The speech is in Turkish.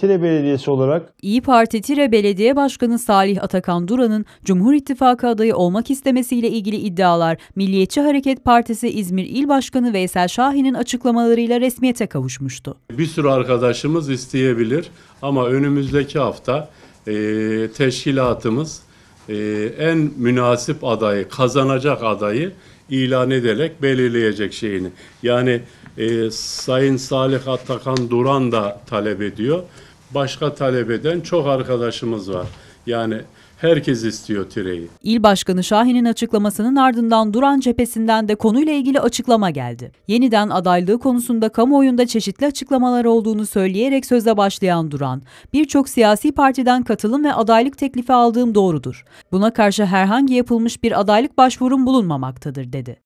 Tire Belediyesi olarak İyi Parti Tire Belediye Başkanı Salih Atakan Duran'ın Cumhur İttifakı adayı olmak istemesiyle ilgili iddialar Milliyetçi Hareket Partisi İzmir İl Başkanı Veysel Şahin'in açıklamalarıyla resmiyete kavuşmuştu. Bir sürü arkadaşımız isteyebilir ama önümüzdeki hafta e, teşkilatımız e, en münasip adayı, kazanacak adayı ilan ederek belirleyecek şeyini. Yani e, Sayın Salih Atakan Duran da talep ediyor. Başka talep eden çok arkadaşımız var. Yani herkes istiyor tireyi. İl Başkanı Şahin'in açıklamasının ardından Duran cephesinden de konuyla ilgili açıklama geldi. Yeniden adaylığı konusunda kamuoyunda çeşitli açıklamalar olduğunu söyleyerek söze başlayan Duran, birçok siyasi partiden katılım ve adaylık teklifi aldığım doğrudur. Buna karşı herhangi yapılmış bir adaylık başvurum bulunmamaktadır dedi.